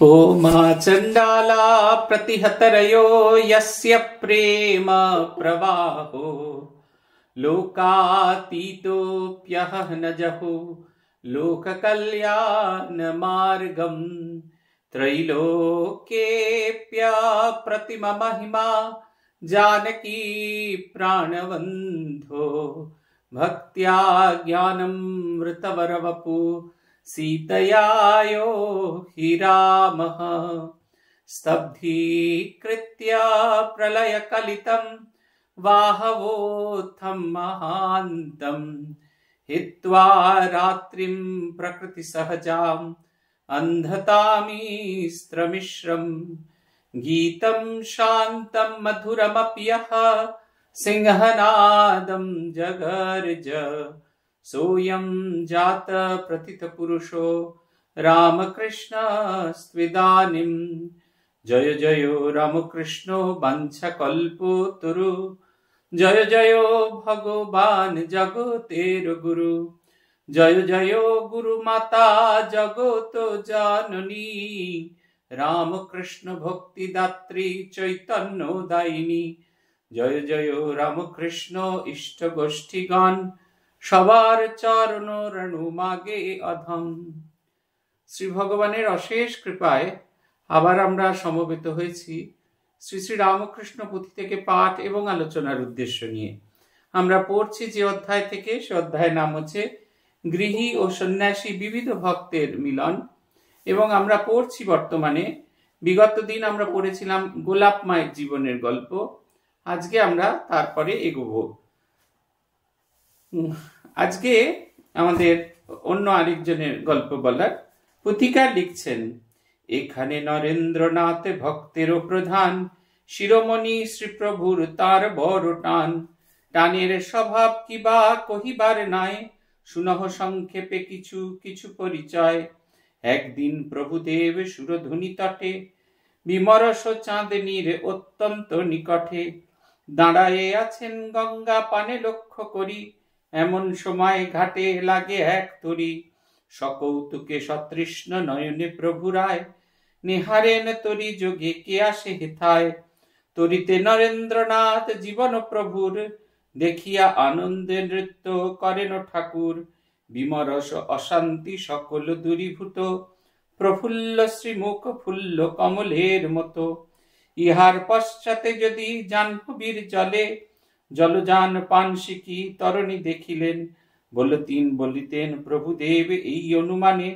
चंडाला चण्डाला प्रतिहतरयो यस्य प्रेम प्रवाहो लोकातीतोऽप्यहः न जहो प्रतिम महिमा जानकी प्राणवंधो भक्त्या वपु सीतयायो हि रामः स्तब्धीकृत्य प्रलयकलितम् वाहवोत्थं महान्तम् हित्वा रात्रिम् प्रकृतिसहजाम् अन्धतामीस्त्रमिश्रम् गीतम् शान्तम् मधुरमपि यः सिंहनादम् जगर्ज सोऽयं जात प्रथितपुरुषो रामकृष्णस्त्विदानीं जय जयो रामकृष्णो वंशकल्पोतुरु জয় জয় ভগবান জগতের গুরু জয় জয় গুরু মাতা জগত জাননী রামকৃষ্ণ ভক্তি দাত্রী চৈতন্য দায়িনী জয় জয় রামকৃষ্ণ ইষ্ট গোষ্ঠীগণ সবার চরণ রণু মাগে অধম শ্রী ভগবানের অশেষ কৃপায় আবার আমরা সমবেত হয়েছি শ্রী শ্রী রামকৃষ্ণ পুঁথি থেকে পাঠ এবং আলোচনার উদ্দেশ্য নিয়ে আমরা পড়ছি যে অধ্যায় থেকে সে অধ্যায়ের নাম হচ্ছে গৃহী ও সন্ন্যাসী বিবিধ ভক্তের মিলন এবং আমরা পড়ছি বর্তমানে বিগত দিন আমরা পড়েছিলাম গোলাপ মায়ের জীবনের গল্প আজকে আমরা তারপরে এগোবো আজকে আমাদের অন্য আরেকজনের গল্প বলার পথিকা লিখছেন এখানে নরেন্দ্রনাথ ভক্তেরও প্রধান শিরোমণি শ্রীপ্রভুর তার বড় টান টানের স্বভাব বা কহিবার নাই সুনহ সংক্ষেপে কিছু কিছু পরিচয় একদিন প্রভুদেব সুরধুনি তটে বিমরস চাঁদনীর অত্যন্ত নিকটে দাঁড়ায়ে আছেন গঙ্গা পানে লক্ষ্য করি এমন সময় ঘাটে লাগে এক তরি সকৌতুকে সতৃষ্ণ নয়নে প্রভুরায় নিহারেন তরি যোগে কে আসে হিথায় তরিতে নরেন্দ্রনাথ জীবন প্রভুর দেখিয়া আনন্দে নৃত্য করেন ঠাকুর বিমরস অশান্তি সকল দূরীভূত প্রফুল্ল শ্রীমুখ ফুল্ল কমলের মতো ইহার পশ্চাতে যদি জাহ্নবীর জলে জলযান শিখি তরণী দেখিলেন বলতিন বলিতেন প্রভুদেব এই অনুমানে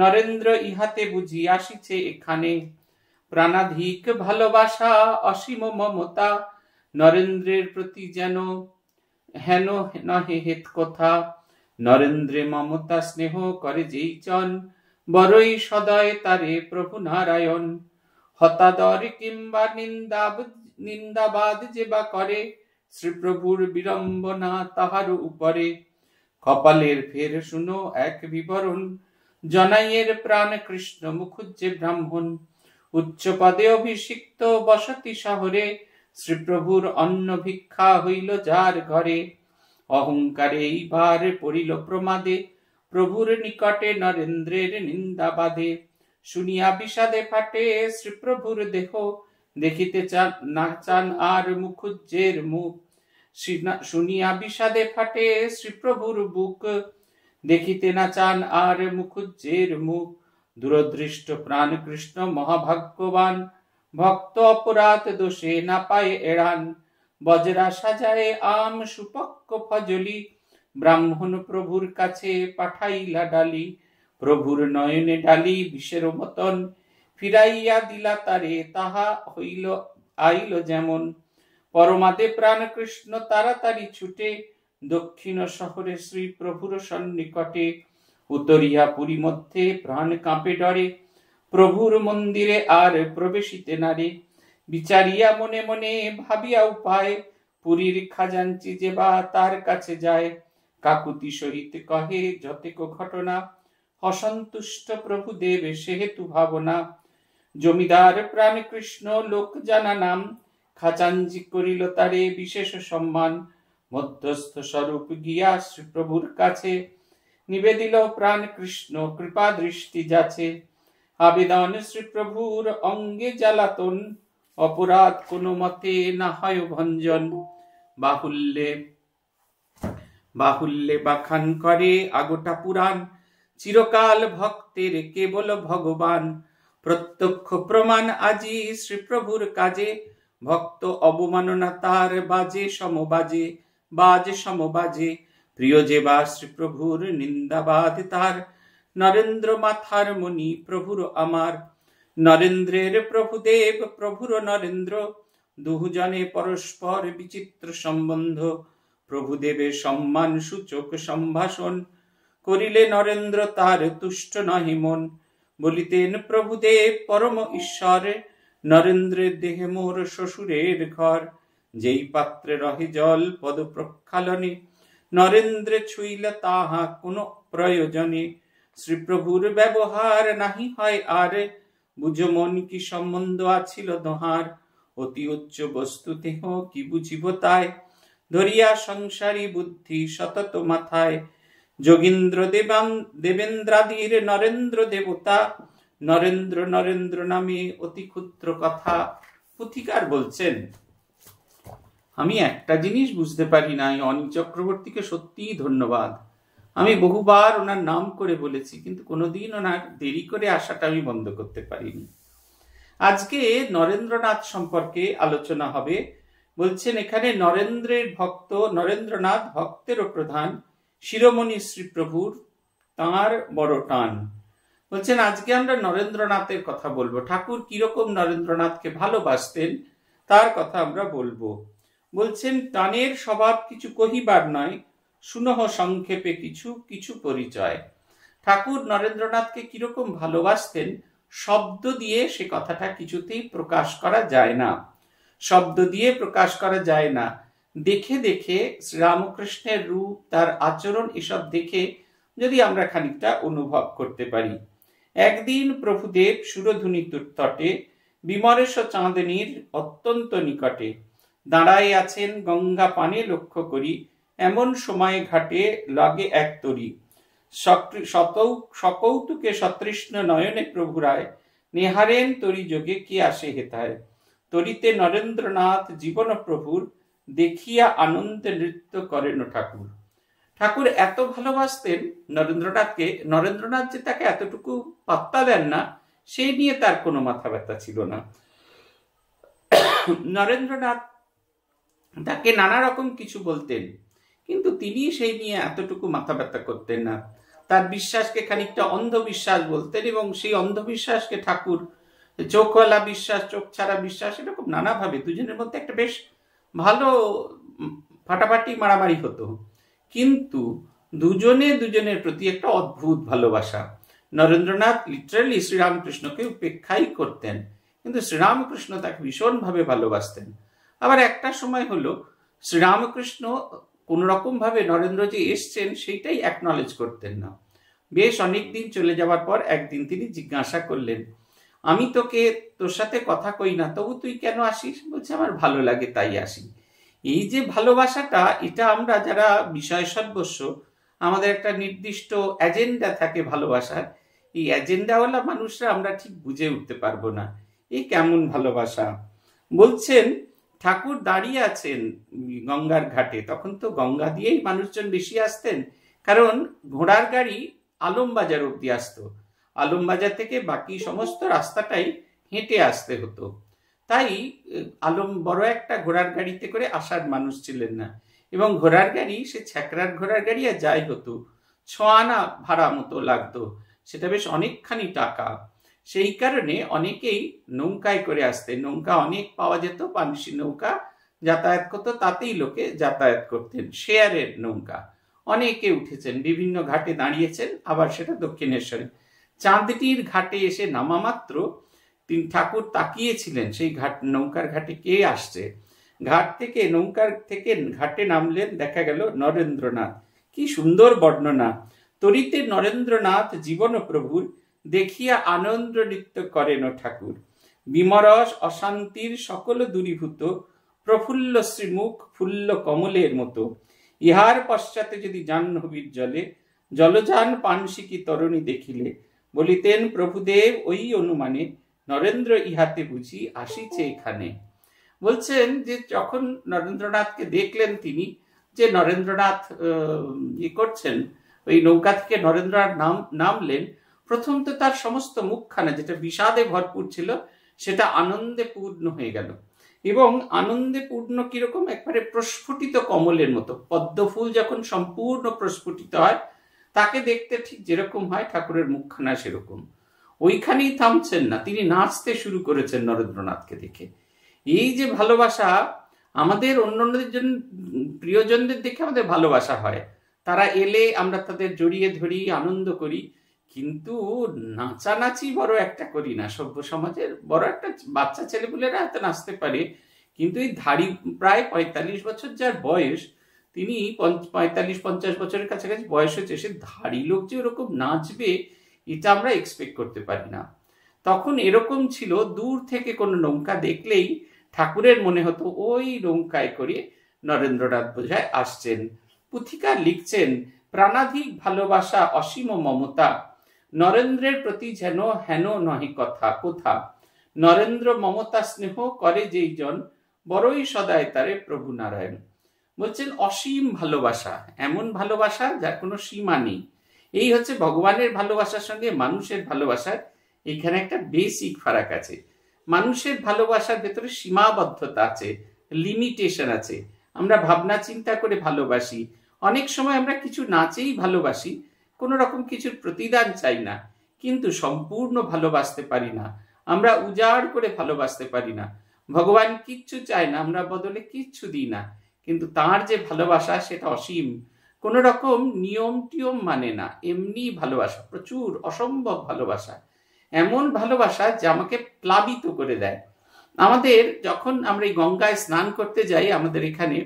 নরেন্দ্র ইহাতে বুঝি আসিছে এখানে প্রাণাধিক ভালোবাসা অসীম মমতা নরেন্দ্রের প্রতি যেন হেন নহে হেত কথা নরেন্দ্রে মমতা স্নেহ করে যেই চন বড়ই সদয় তারে প্রভু নারায়ণ হতাদর কিংবা নিন্দা নিন্দাবাদ যে বা করে শ্রীপ্রভুর বিড়ম্বনা তাহার উপরে কপালের ফের শুনো এক বিবরণ জনাইয়ের প্রাণ কৃষ্ণ মুখুজ্জে ব্রাহ্মণ উচ্চ পদে অভিষিক্ত বসতি শহরে শ্রীপ্রভুর অন্ন ভিক্ষা হইল যার ঘরে অহংকারে এইবার পড়িল প্রমাদে প্রভুর নিকটে নরেন্দ্রের নিন্দাবাদে শুনিয়া বিষাদে ফাটে শ্রীপ্রভুর দেহ দেখিতে চান না চান আর মুখুজ্জের মুখ শুনিয়া বিষাদে ফাটে শ্রীপ্রভুর বুক দেখিতে না চান আর মুখুজ্জের মুখ দূরদৃষ্ট প্রাণ কৃষ্ণ মহাভাগ্যবান ভক্ত অপরাধ দোষে না পায় এড়ান বজরা সাজায় আম সুপক্ষ ফজলি ব্রাহ্মণ প্রভুর কাছে পাঠাইলা ডালি প্রভুর নয়নে ডালি বিষের মতন ফিরাইয়া দিলা তারে তাহা হইল আইল যেমন পরমাদে প্রাণকৃষ্ণ তাড়াতাড়ি ছুটে দক্ষিণ শহরে শ্রী প্রভুর সন্নিকটে উত্তরিয়া পুরী মধ্যে প্রাণ কাঁপে ডরে প্রভুর মন্দিরে আর প্রবেশিতে নারে বিচারিয়া মনে মনে ভাবিয়া উপায় পুরীর খাজাঞ্চি যে বা তার কাছে যায় কাকুতি সহিত কহে যতেক ঘটনা অসন্তুষ্ট প্রভু দেব সেহেতু ভাবনা জমিদার প্রাণকৃষ্ণ লোক জানা নাম খাচাঞ্জি করিল তারে বিশেষ সম্মান মধ্যস্থ স্বরূপ গিয়া শ্রীপ্রভুর কাছে নিবেদিল প্রাণ কৃষ্ণ কৃপা দৃষ্টি যাচ্ছে আবেদন শ্রীপ্রভুর অঙ্গে জ্বালাতন অপরাধ কোন মতে না হয় ভঞ্জন বাহুল্যে বাহুল্যে বাখান করে আগোটা পুরাণ চিরকাল ভক্তের কেবল ভগবান প্রত্যক্ষ প্রমাণ আজি শ্রীপ্রভুর কাজে ভক্ত অবমাননা তার বাজে সমবাজে বাজে সমবাজে প্রিয় যে বা শ্রীপ্রভুর নিন্দাবাদ তার নরেন্দ্র মাথার মণি প্রভুর আমার নরেন্দ্রের প্রভুদেব প্রভুর নরেন্দ্র দুজনে পরস্পর বিচিত্র সম্বন্ধ প্রভুদেবের সম্মান সূচক সম্ভাষণ করিলে নরেন্দ্র তার তুষ্ট নহি মন বলিতেন প্রভুদেব পরম ঈশ্বরে নরেন্দ্রের দেহে মোর শ্বশুরের ঘর যেই পাত্রে রহে জল পদ প্রক্ষালনে নরেন্দ্রে ছুইলে তাহা কোন প্রয়োজনে শ্রীপ্রভুর ব্যবহার নাহি হয় আর বুঝো মন কি সম্বন্ধ আছিল দোহার অতি উচ্চ বস্তু দেহ কি বুঝিব তাই ধরিয়া সংসারী বুদ্ধি সতত মাথায় যোগীন্দ্র দেবান দেবেন্দ্রাদির নরেন্দ্র দেবতা নরেন্দ্র নরেন্দ্র নামে অতি ক্ষুদ্র কথা পুথিকার বলছেন আমি একটা জিনিস বুঝতে পারি নাই অনিল চক্রবর্তীকে সত্যিই ধন্যবাদ আমি বহুবার ওনার নাম করে বলেছি কিন্তু কোনোদিন ওনার দেরি করে আসাটা আমি বন্ধ করতে পারিনি আজকে নরেন্দ্রনাথ সম্পর্কে আলোচনা হবে বলছেন এখানে নরেন্দ্রের ভক্ত নরেন্দ্রনাথ ভক্তেরও প্রধান শিরোমণি শ্রীপ্রভুর তাঁর বড় টান বলছেন আজকে আমরা নরেন্দ্রনাথের কথা বলবো ঠাকুর কিরকম নরেন্দ্রনাথকে ভালোবাসতেন তার কথা আমরা বলবো বলছেন টানের স্বভাব কিছু কহিবার নয় সুনহ সংক্ষেপে কিছু কিছু পরিচয় ঠাকুর নরেন্দ্রনাথকে কিরকম ভালোবাসতেন শব্দ দিয়ে সে কথাটা কিছুতেই প্রকাশ করা যায় না শব্দ দিয়ে প্রকাশ করা যায় না দেখে দেখে শ্রীরামকৃষ্ণের রূপ তার আচরণ এসব দেখে যদি আমরা খানিকটা অনুভব করতে পারি একদিন প্রভুদেব সুরধুনি তটে বিমরেশ চাঁদনির অত্যন্ত নিকটে দাঁড়াই আছেন গঙ্গা পানে লক্ষ্য করি এমন সময় ঘাটে লাগে এক তরি সকৌতুকে সতৃষ্ণ নয়নে প্রভুরায় নেহারেন তরি যোগে কি আসে হেতায় তরিতে নরেন্দ্রনাথ জীবন প্রভুর দেখিয়া আনন্দে নৃত্য করেন ঠাকুর ঠাকুর এত ভালোবাসতেন নরেন্দ্রনাথকে নরেন্দ্রনাথ যে তাকে এতটুকু পাত্তা দেন না সেই নিয়ে তার কোনো মাথা ব্যথা ছিল না নরেন্দ্রনাথ তাকে নানা রকম কিছু বলতেন কিন্তু তিনি সেই নিয়ে এতটুকু মাথা ব্যথা করতেন না তার বিশ্বাসকে খানিকটা অন্ধবিশ্বাস বলতেন এবং সেই অন্ধবিশ্বাসকে ঠাকুর চোখওয়ালা বিশ্বাস চোখ ছাড়া বিশ্বাস এরকম নানাভাবে দুজনের মধ্যে একটা বেশ ভালো ফাটাফাটি মারামারি হতো কিন্তু দুজনে দুজনের প্রতি একটা অদ্ভুত ভালোবাসা নরেন্দ্রনাথ লিটারালি শ্রীরামকৃষ্ণকে উপেক্ষাই করতেন কিন্তু শ্রীরামকৃষ্ণ তাকে ভীষণভাবে ভালোবাসতেন আবার একটা সময় হলো শ্রীরামকৃষ্ণ কোনোরকমভাবে নরেন্দ্র যে এসছেন সেইটাই অ্যাকনলেজ করতেন না বেশ অনেক দিন চলে যাওয়ার পর একদিন তিনি জিজ্ঞাসা করলেন আমি তোকে তোর সাথে কথা কই না তবু তুই কেন আসিস বলছে আমার ভালো লাগে তাই আসি এই যে ভালোবাসাটা এটা আমরা যারা বিষয় সর্বস্ব আমাদের একটা নির্দিষ্ট এজেন্ডা থাকে ভালোবাসার এই এজেন্ডাওয়ালা মানুষরা আমরা ঠিক বুঝে উঠতে পারবো না এই কেমন ভালোবাসা বলছেন ঠাকুর দাঁড়িয়ে আছেন গঙ্গার ঘাটে তখন তো গঙ্গা দিয়েই মানুষজন বেশি আসতেন কারণ ঘোড়ার গাড়ি আলমবাজার অব্দি আসতো আলমবাজার থেকে বাকি সমস্ত রাস্তাটাই হেঁটে আসতে হতো তাই আলম বড় একটা ঘোড়ার গাড়িতে করে আসার মানুষ ছিলেন না এবং ঘোড়ার গাড়ি সে ছ্যাকরার ঘোড়ার গাড়ি আর যাই হতো ছ আনা ভাড়া মতো লাগতো সেটা বেশ অনেকখানি টাকা সেই কারণে অনেকেই নৌকায় করে আসতেন নৌকা অনেক পাওয়া যেত পানসি নৌকা যাতায়াত করতো তাতেই লোকে যাতায়াত করতেন শেয়ারের নৌকা অনেকে উঠেছেন বিভিন্ন ঘাটে দাঁড়িয়েছেন আবার সেটা দক্ষিণেশ্বরে চাঁদটির ঘাটে এসে নামা মাত্র তিনি ঠাকুর তাকিয়েছিলেন সেই ঘাট নৌকার ঘাটে কে আসছে ঘাট থেকে নৌকার থেকে ঘাটে নামলেন দেখা গেল নরেন্দ্রনাথ কি সুন্দর বর্ণনা তরিতে নরেন্দ্রনাথ জীবন প্রভুর দেখিয়া আনন্দ নৃত্য করেন ঠাকুর বিমরস অশান্তির সকল দূরীভূত প্রফুল্ল শ্রীমুখ ফুল্ল কমলের মতো ইহার পশ্চাতে যদি জাহ্নবীর জলে জলযান পানসিকি তরণী দেখিলে বলিতেন প্রভুদেব ওই অনুমানে নরেন্দ্র ইহাতে বুঝি আসিছে এখানে বলছেন যে যখন নরেন্দ্রনাথকে দেখলেন তিনি যে নরেন্দ্রনাথ ই করছেন ওই নৌকা থেকে নরেন্দ্রনাথ নাম নামলেন প্রথম তো তার সমস্ত মুখখানা যেটা বিষাদে ভরপুর ছিল সেটা আনন্দে পূর্ণ হয়ে গেল এবং আনন্দে পূর্ণ কিরকম একবারে প্রস্ফুটিত কমলের মতো পদ্মফুল যখন সম্পূর্ণ প্রস্ফুটিত হয় তাকে দেখতে ঠিক যেরকম হয় ঠাকুরের মুখখানা সেরকম ওইখানেই থামছেন না তিনি নাচতে শুরু করেছেন নরেন্দ্রনাথকে দেখে এই যে ভালোবাসা আমাদের অন্যান্যদের জন্য প্রিয়জনদের দেখে আমাদের ভালোবাসা হয় তারা এলে আমরা তাদের জড়িয়ে ধরি আনন্দ করি কিন্তু নাচানাচি বড় একটা করি না সভ্য সমাজের বড় একটা বাচ্চা ছেলেপুলেরা এত নাচতে পারে কিন্তু এই ধাড়ি প্রায় পঁয়তাল্লিশ বছর যার বয়স তিনি পঁয়তাল্লিশ পঞ্চাশ বছরের কাছাকাছি বয়স হয়েছে সে ধাড়ি লোক যে ওরকম নাচবে এটা আমরা এক্সপেক্ট করতে পারি না তখন এরকম ছিল দূর থেকে কোনো নৌকা দেখলেই ঠাকুরের মনে হতো ওই নৌকায় করে নরেন্দ্রনাথ বোঝায় আসছেন পুথিকা লিখছেন প্রাণাধিক ভালোবাসা অসীম মমতা নরেন্দ্রের প্রতি যেন হেন নহে কথা কোথা নরেন্দ্র মমতা স্নেহ করে যেই জন বড়ই সদায় তারে প্রভু নারায়ণ বলছেন অসীম ভালোবাসা এমন ভালোবাসা যার কোনো সীমা নেই এই হচ্ছে ভগবানের ভালোবাসার সঙ্গে মানুষের ভালোবাসার এখানে একটা বেসিক ফারাক আছে মানুষের ভালোবাসার ভেতরে সীমাবদ্ধতা আছে লিমিটেশন আছে আমরা ভাবনা চিন্তা করে ভালোবাসি অনেক সময় আমরা কিছু না চেয়েই ভালোবাসি কোনো রকম কিছুর প্রতিদান চাই না কিন্তু সম্পূর্ণ ভালোবাসতে পারি না আমরা উজাড় করে ভালোবাসতে পারি না ভগবান কিচ্ছু চায় না আমরা বদলে কিচ্ছু দিই না কিন্তু তার যে ভালোবাসা সেটা অসীম কোনো রকম নিয়ম টিয়ম মানে না এমনি ভালোবাসা প্রচুর অসম্ভব ভালোবাসা এমন ভালোবাসা যে আমাকে প্লাবিত করে দেয় আমাদের যখন আমরা এই গঙ্গায় স্নান করতে যাই আমাদের এখানে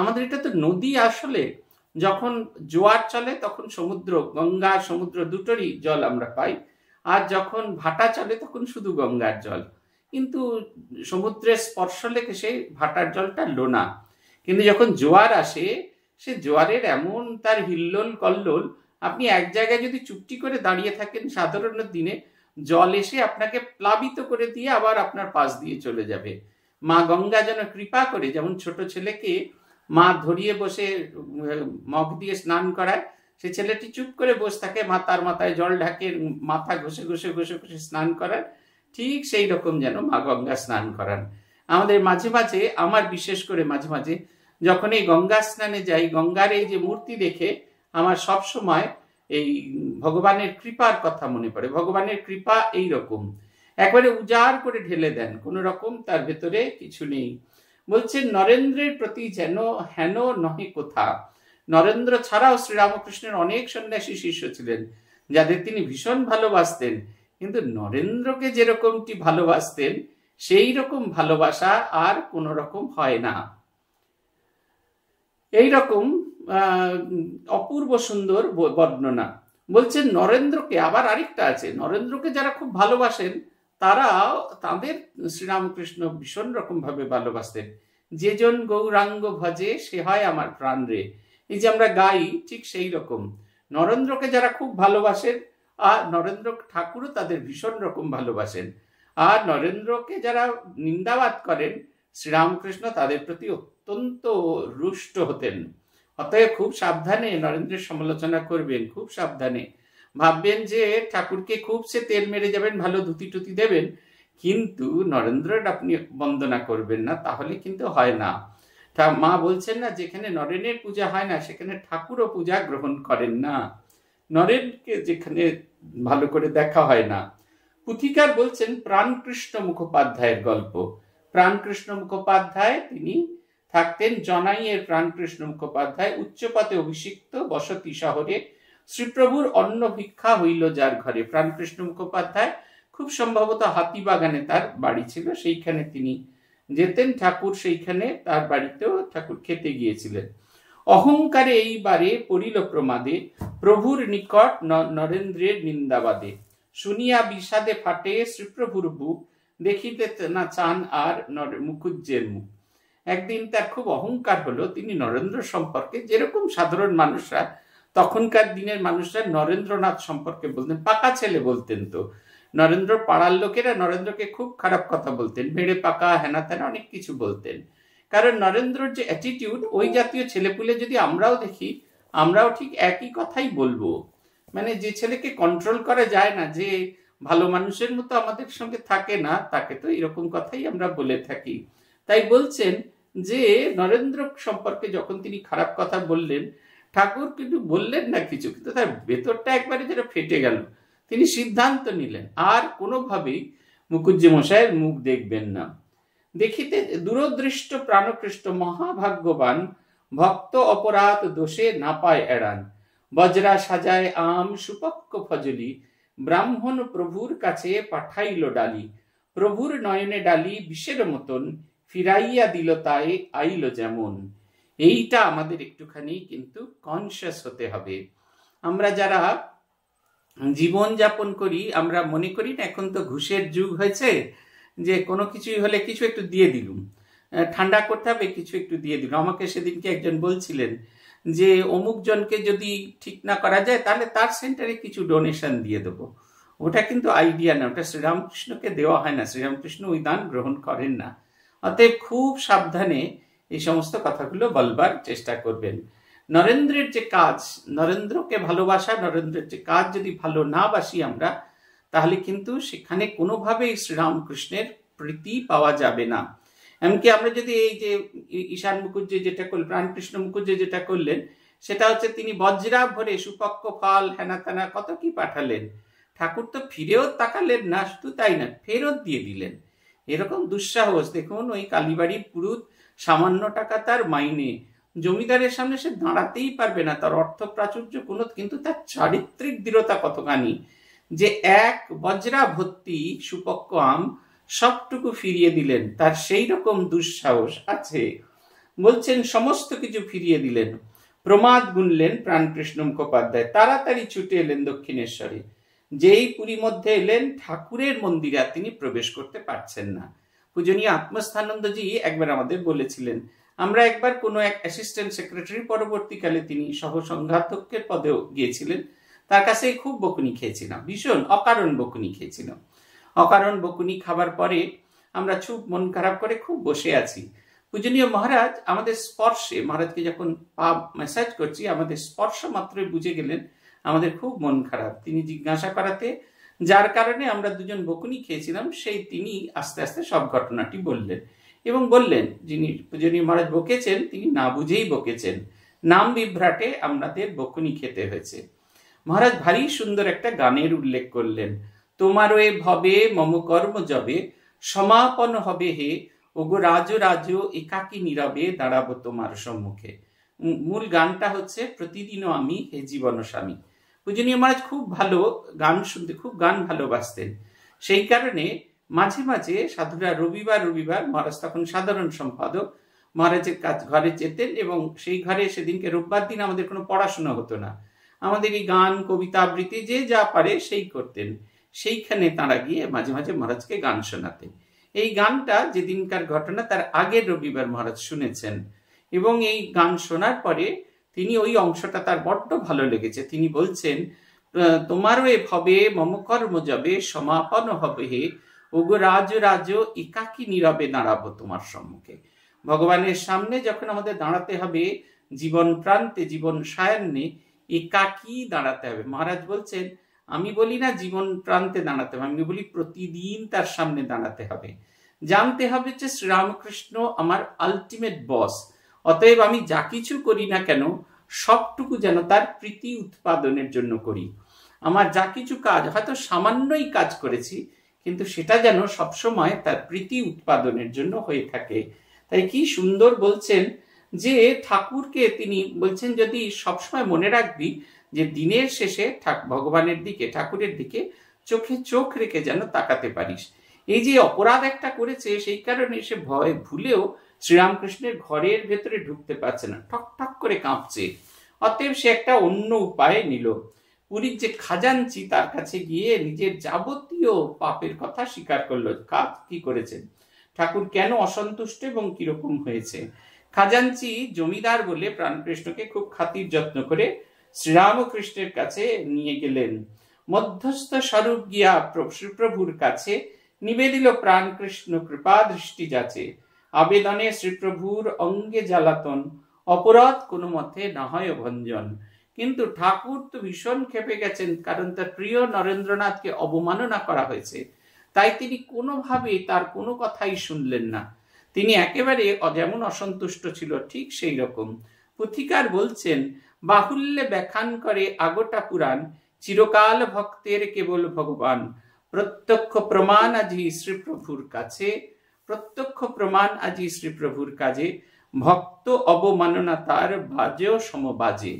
আমাদের এটা তো নদী আসলে যখন জোয়ার চলে তখন সমুদ্র গঙ্গা সমুদ্র দুটোরই জল আমরা পাই আর যখন ভাটা চলে তখন শুধু গঙ্গার জল কিন্তু সমুদ্রের স্পর্শ লেখে সেই ভাটার জলটা লোনা কিন্তু যখন জোয়ার আসে সে জোয়ারের এমন তার হিল্লোল কল্লোল আপনি এক জায়গায় যদি চুপটি করে দাঁড়িয়ে থাকেন সাধারণ দিনে জল এসে আপনাকে প্লাবিত করে দিয়ে আবার আপনার পাশ দিয়ে চলে যাবে মা গঙ্গা যেন কৃপা করে যেমন ছোট ছেলেকে মা ধরিয়ে বসে মগ দিয়ে স্নান করায় সে ছেলেটি চুপ করে বসে থাকে মা তার মাথায় জল ঢাকে মাথা ঘষে ঘষে ঘষে ঘষে স্নান করান ঠিক সেই রকম যেন মা গঙ্গা স্নান করান আমাদের মাঝে মাঝে আমার বিশেষ করে মাঝে মাঝে যখন এই গঙ্গা স্নানে যাই গঙ্গার এই যে মূর্তি দেখে আমার সব সময় এই ভগবানের কৃপার কথা মনে পড়ে ভগবানের কৃপা এই রকম একবারে উজাড় করে ঢেলে দেন কোন রকম তার ভেতরে কিছু নেই বলছেন নরেন্দ্রের প্রতি যেন হেন নহে কোথা নরেন্দ্র ছাড়াও শ্রীরামকৃষ্ণের অনেক সন্ন্যাসী শিষ্য ছিলেন যাদের তিনি ভীষণ ভালোবাসতেন কিন্তু নরেন্দ্রকে যেরকমটি ভালোবাসতেন সেই রকম ভালোবাসা আর কোন রকম হয় না এই রকম অপূর্ব সুন্দর বর্ণনা বলছেন নরেন্দ্রকে আবার আরেকটা আছে নরেন্দ্রকে যারা খুব ভালোবাসেন তারা তাদের শ্রীরামকৃষ্ণ ভীষণ রকমভাবে ভালোবাসতেন যেজন গৌরাঙ্গ ভজে সে হয় আমার প্রাণ রে এই যে আমরা গাই ঠিক সেই রকম নরেন্দ্রকে যারা খুব ভালোবাসেন আর নরেন্দ্র ঠাকুরও তাদের ভীষণ রকম ভালোবাসেন আর নরেন্দ্রকে যারা নিন্দাবাদ করেন শ্রীরামকৃষ্ণ তাদের প্রতি অত্যন্ত রুষ্ট হতেন অতএব খুব সাবধানে নরেন্দ্রের সমালোচনা করবেন খুব সাবধানে ভাববেন যে ঠাকুরকে খুব সে তেল মেরে যাবেন ভালো ধুতি টুতি দেবেন কিন্তু নরেন্দ্র আপনি বন্দনা করবেন না তাহলে কিন্তু হয় না মা বলছেন না যেখানে নরেনের পূজা হয় না সেখানে ঠাকুরও পূজা গ্রহণ করেন না নরেনকে যেখানে ভালো করে দেখা হয় না পুথিকার বলছেন প্রাণকৃষ্ণ মুখোপাধ্যায়ের গল্প প্রাণকৃষ্ণ মুখোপাধ্যায় তিনি থাকতেন জনাইয়ের প্রাণকৃষ্ণ মুখোপাধ্যায় উচ্চপাতে অভিষিক্ত বসতি শহরে শ্রীপ্রভুর অন্ন ভিক্ষা হইল যার ঘরে প্রাণকৃষ্ণ মুখোপাধ্যায় খুব সম্ভবত হাতিবাগানে তার বাড়ি ছিল সেইখানে তিনি যেতেন ঠাকুর সেইখানে তার বাড়িতেও ঠাকুর খেতে গিয়েছিলেন অহংকারে এইবারে পড়িল প্রমাদে প্রভুর নিকট নরেন্দ্রের নিন্দাবাদে শুনিয়া বিষাদে ফাটে শ্রীপ্রভুর বুক দেখিতে না চান আর মুখুজ্জের মুখ একদিন তার খুব অহংকার হলো তিনি নরেন্দ্র সম্পর্কে যেরকম সাধারণ মানুষরা তখনকার দিনের মানুষরা নরেন্দ্রনাথ সম্পর্কে বলতেন পাকা ছেলে বলতেন তো নরেন্দ্র পাড়ার লোকেরা নরেন্দ্রকে খুব খারাপ কথা বলতেন ভেড়ে পাকা হেনা তেনা অনেক কিছু বলতেন কারণ নরেন্দ্রর যে অ্যাটিটিউড ওই জাতীয় ছেলেপুলে যদি আমরাও দেখি আমরাও ঠিক একই কথাই বলবো মানে যে ছেলেকে কন্ট্রোল করা যায় না যে ভালো মানুষের মতো আমাদের সঙ্গে থাকে না তাকে তো এরকম কথাই আমরা বলে থাকি তাই বলছেন যে নরেন্দ্র সম্পর্কে যখন তিনি খারাপ কথা বললেন ঠাকুর কিন্তু বললেন না কিছু কিন্তু তার ভেতরটা একবারে যেটা ফেটে গেল তিনি সিদ্ধান্ত নিলেন আর কোনোভাবেই মুকুজ্জি মশাইয়ের মুখ দেখবেন না দেখিতে দূরদৃষ্ট প্রাণকৃষ্ট মহাভাগ্যবান ভক্ত অপরাধ দোষে না পায় এড়ান বজরা সাজায় আম সুপক্ষ ফজলি ব্রাহ্মণ প্রভুর কাছে পাঠাইল ডালি প্রভুর নয়নে ডালি বিষের মতন ফিরাইয়া দিল তাই আইল যেমন এইটা আমাদের একটুখানি কিন্তু কনসিয়াস হতে হবে আমরা যারা জীবন যাপন করি আমরা মনে করি না এখন তো ঘুষের যুগ হয়েছে যে কোনো কিছুই হলে কিছু একটু দিয়ে দিলুম ঠান্ডা করতে হবে কিছু একটু দিয়ে দিল আমাকে সেদিনকে একজন বলছিলেন যে অমুক জনকে যদি ঠিক না করা যায় তাহলে তার সেন্টারে কিছু ডোনেশন দিয়ে দেবো ওটা কিন্তু আইডিয়া না ওটা শ্রীরামকৃষ্ণকে দেওয়া হয় না শ্রীরামকৃষ্ণ ওই দান গ্রহণ করেন না অতএব খুব সাবধানে এই সমস্ত কথাগুলো বলবার চেষ্টা করবেন নরেন্দ্রের যে কাজ নরেন্দ্রকে ভালোবাসা নরেন্দ্রের যে কাজ যদি ভালো না বাসি আমরা তাহলে কিন্তু সেখানে কোনোভাবেই শ্রীরামকৃষ্ণের প্রীতি পাওয়া যাবে না এমনকি আমরা যদি এই যে ঈশান মুখুজ্জে যেটা করলেন রামকৃষ্ণ মুখুজ্জে যেটা করলেন সেটা হচ্ছে তিনি বজ্রা ভরে সুপক্ষ ফল হেনাতানা কত কি পাঠালেন ঠাকুর তো ফিরেও তাকালেন না শুধু তাই না ফেরত দিয়ে দিলেন এরকম দুঃসাহস দেখুন ওই কালীবাড়ির পুরুত সামান্য টাকা তার মাইনে জমিদারের সামনে সে দাঁড়াতেই পারবে না তার অর্থ প্রাচুর্য কোনো কিন্তু তার চারিত্রিক দৃঢ়তা কতখানি যে এক বজ্রা ভর্তি সুপক্ষ আম সবটুকু ফিরিয়ে দিলেন তার সেই রকম দুঃসাহস আছে বলছেন সমস্ত কিছু ফিরিয়ে দিলেন প্রমাদ গুনলেন প্রাণকৃষ্ণ মুখোপাধ্যায় তাড়াতাড়ি ছুটে এলেন দক্ষিণেশ্বরে যেই পুরী মধ্যে এলেন ঠাকুরের মন্দিরে আর তিনি প্রবেশ করতে পারছেন না পূজনীয় আত্মস্থানন্দজি একবার আমাদের বলেছিলেন আমরা একবার কোনো এক অ্যাসিস্ট্যান্ট সেক্রেটারি পরবর্তীকালে তিনি সহ সংঘাতকের পদেও গিয়েছিলেন তার কাছে খুব বকুনি খেয়েছিলাম ভীষণ অকারণ বকুনি খেয়েছিলাম অকারণ বকুনি খাবার পরে আমরা চুপ মন খারাপ করে খুব বসে আছি পূজনীয় মহারাজ আমাদের স্পর্শে মহারাজকে যখন পা ম্যাসাজ করছি আমাদের স্পর্শ মাত্রই বুঝে গেলেন আমাদের খুব মন খারাপ তিনি জিজ্ঞাসা করাতে যার কারণে আমরা দুজন বকুনি খেয়েছিলাম সেই তিনি আস্তে আস্তে সব ঘটনাটি বললেন এবং বললেন যিনি পূজনীয় মহারাজ বকেছেন তিনি না বুঝেই বকেছেন নাম বিভ্রাটে আমাদের বকুনি খেতে হয়েছে মহারাজ ভারী সুন্দর একটা গানের উল্লেখ করলেন তোমার এ ভবে মম কর্ম জবে সমাপন হবে হে ওগো রাজ রাজ একাকি নীরবে দাঁড়াবো তোমার সম্মুখে মূল গানটা হচ্ছে প্রতিদিনও আমি হে জীবন স্বামী পূজনীয় মহারাজ খুব ভালো গান শুনতে খুব গান ভালোবাসতেন সেই কারণে মাঝে মাঝে সাধুরা রবিবার রবিবার মহারাজ তখন সাধারণ সম্পাদক মহারাজের কাজ ঘরে যেতেন এবং সেই ঘরে সেদিনকে রোববার দিন আমাদের কোনো পড়াশোনা হতো না আমাদের এই গান কবিতা আবৃত্তি যে যা পারে সেই করতেন সেইখানে তাঁরা গিয়ে মাঝে মাঝে মহারাজকে গান শোনাতেন এই গানটা যেদিনকার ঘটনা তার আগের রবিবার মহারাজ শুনেছেন এবং এই গান শোনার পরে তিনি ওই অংশটা তার বড্ড ভালো লেগেছে তিনি বলছেন তোমারও এ ভবে মম কর্ম যাবে সমাপন হবে হে ওগো রাজ রাজ একাকি নীরবে দাঁড়াবো তোমার সম্মুখে ভগবানের সামনে যখন আমাদের দাঁড়াতে হবে জীবন প্রান্তে জীবন সায়ান্নে একাকি দাঁড়াতে হবে মহারাজ বলছেন আমি বলি না জীবন প্রান্তে দাঁড়াতে হবে আমি বলি প্রতিদিন তার সামনে দাঁড়াতে হবে জানতে হবে যে শ্রীরামকৃষ্ণ আমার আলটিমেট বস অতএব আমি যা কিছু করি না কেন সবটুকু যেন তার প্রীতি উৎপাদনের জন্য করি আমার যা কিছু কাজ হয়তো সামান্যই কাজ করেছি কিন্তু সেটা যেন সবসময় তার প্রীতি উৎপাদনের জন্য হয়ে থাকে তাই কি সুন্দর বলছেন যে ঠাকুরকে তিনি বলছেন যদি সবসময় মনে রাখবি যে দিনের শেষে ভগবানের দিকে ঠাকুরের দিকে চোখে চোখ রেখে যেন তাকাতে পারিস এই যে অপরাধ একটা করেছে সেই কারণে সে ভয় ভুলেও শ্রীরামকৃষ্ণের ঘরের ভেতরে ঢুকতে পারছে না ঠক ঠক করে কাঁপছে অতএব সে একটা অন্য উপায়ে নিল পুরীর যে খাজানচি তার কাছে গিয়ে নিজের যাবতীয় পাপের কথা স্বীকার করলো কাজ কি করেছেন ঠাকুর কেন অসন্তুষ্ট এবং কিরকম হয়েছে খাজানচি জমিদার বলে প্রাণকৃষ্ণকে খুব খাতির যত্ন করে শ্রীরামকৃষ্ণের কাছে নিয়ে গেলেন মধ্যস্থ স্বরূপ গিয়া শ্রীপ্রভুর কাছে নিবেদিল প্রাণকৃষ্ণ কৃপা দৃষ্টি যাচে আবেদনে শ্রীপ্রভুর অঙ্গে জ্বালাতন অপরাধ কোনো মতে না হয় ভঞ্জন কিন্তু ঠাকুর তো ভীষণ খেপে গেছেন কারণ তার প্রিয় নরেন্দ্রনাথকে অবমাননা করা হয়েছে তাই তিনি কোনোভাবেই তার কোনো কথাই শুনলেন না তিনি একেবারে যেমন অসন্তুষ্ট ছিল ঠিক সেই রকম পুথিকার বলছেন বাহুল্যে ব্যাখ্যান করে আগোটা পুরাণ চিরকাল ভক্তের কেবল ভগবান প্রত্যক্ষ প্রমাণ আজি শ্রীপ্রভুর কাছে প্রত্যক্ষ প্রমাণ আজি শ্রীপ্রভুর কাজে ভক্ত অবমাননা তার বাজেও সমবাজে